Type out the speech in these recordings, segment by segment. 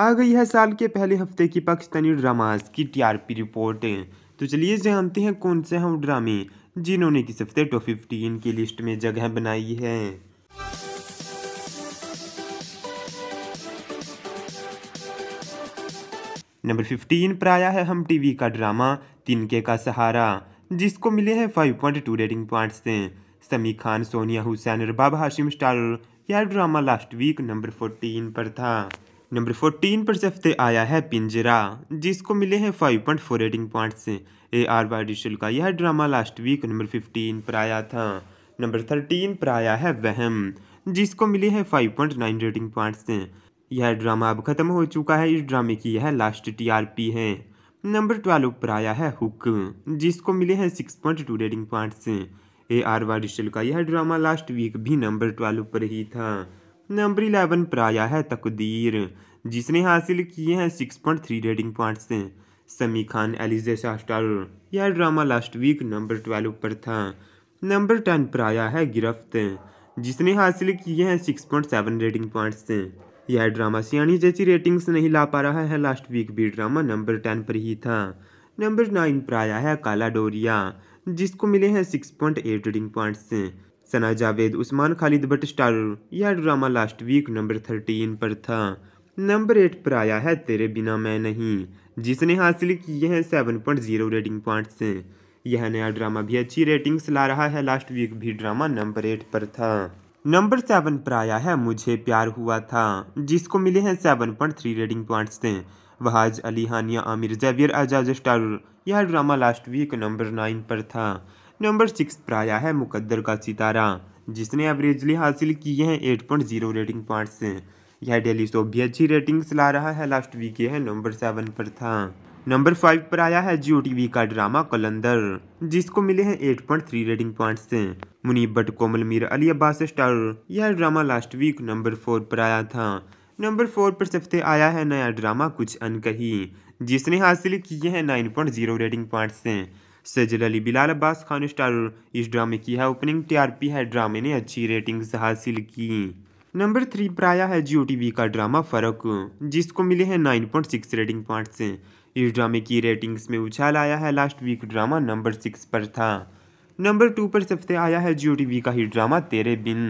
आ गई है साल के पहले हफ्ते की पाकिस्तानी ड्रामाज की टीआरपी रिपोर्ट तो चलिए जानते हैं कौन से हम ड्रामे जिन्होंने किस हफ्ते टॉप फिफ्टीन की लिस्ट में जगह बनाई है नंबर फिफ्टीन पर आया है हम टीवी का ड्रामा तिनके का सहारा जिसको मिले हैं five point two rating point से समी खान सोनिया हुसैन और बाबा हाशिम स्टार यह drama last week number fourteen पर था नंबर फोर्टीन पर सफ्ते आया है पिंजरा जिसको मिले हैं five point four rating points A R Y digital का यह drama last week number fifteen पर आया था नंबर थर्टीन पर आया है वहम जिसको मिले हैं five point nine rating points यह ड्रामा अब खत्म हो चुका है इस ड्रामे की यह लास्ट टीआरपी है नंबर ट्वेल्व पर आया है हुक जिसको मिले हैं six point two rating points A R Y digital का यह ड्रामा लास्ट वीक भी नंबर ट्वेल्व पर ही था नंबर इलेवन पर आया है तकदीर जिसने हासिल किए हैं six point three rating points Sami Khan Alizeh Shah star यह drama last week number twelve पर था नंबर टेन पर आया है गिरफ्त जिसने हासिल किए हैं six point seven rating points यह ड्रामा सियानी जैसी रेटिंग्स नहीं ला पा रहा है लास्ट वीक भी ड्रामा नंबर टेन पर ही था नंबर नाइन पर आया है काला डोरिया जिसको मिले हैं six point eight rating points Sana Javed Usman Khalid star यह drama last week number thirteen पर था नंबर एट पर आया है तेरे बिना मैं नहीं जिसने हासिल किए हैं seven point zero rating point से यह नया ड्रामा भी अच्छी रेटिंग्स ला रहा है लास्ट वीक भी ड्रामा नंबर एट पर था नंबर सेवन पर आया है मुझे प्यार हुआ था जिसको मिले हैं seven point three rating points से वहाज अली हानिया आमिर जैवियर आजाज स्टार यह drama last week number nine पर था नंबर सिक्स पर आया है मुकद्दर का सितारा जिसने एवरेजली हासिल किए हैं eight point zero rating points यह डेली सो भी अच्छी रेटिंग्स ला रहा है लास्ट वीक यह नंबर सेवन पर था नंबर फाइव पर आया है जियो टीवी का ड्रामा कलंदर जिसको मिले हैं eight point three rating points Muneeb Butt Komal Meer Ali Abbas star यह drama last week number four पर आया था नंबर फोर पर सबसे आया है नया ड्रामा कुछ अनकही जिसने हासिल किए हैं nine point zero rating points Sajal Ali Bilal Abbas Khan star इस ड्रामे की है ओपनिंग टीआरपी है ड्रामे ने अच्छी रेटिंग्स हासिल की नंबर थ्री पर आया है जियो टीवी का ड्रामा फ़र्क जिसको मिले हैं nine point six rating point से इस ड्रामे की रेटिंग्स में उछाल आया है last week drama number six पर था नंबर टू पर सबसे आया है जियो टीवी का ही ड्रामा तेरे बिन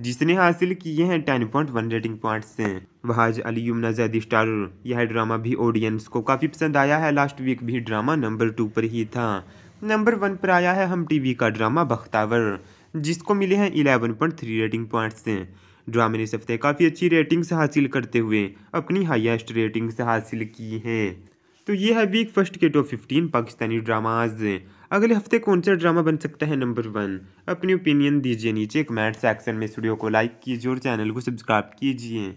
जिसने हासिल किए हैं वन रेटिंग पॉइंट से वहाज अली युमना जैदी स्टार यह ड्रामा भी ऑडियंस को काफ़ी पसंद आया है लास्ट वीक भी ड्रामा नंबर टू पर ही था नंबर वन पर आया है हम टीवी का ड्रामा बख्तावर जिसको मिले हैं eleven point three rating points से ड्रामे ने इस हफ्ते काफ़ी अच्छी रेटिंग्स हासिल करते हुए अपनी हाईएस्ट रेटिंग्स हासिल की हैं तो ये है वीक फर्स्ट के टॉप फिफ्टीन पाकिस्तानी ड्रामाज अगले हफ्ते कौन सा ड्रामा बन सकता है नंबर वन अपनी ओपिनियन दीजिए नीचे कमेंट सेक्शन में स्टूडियो को लाइक कीजिए और चैनल को सब्सक्राइब कीजिए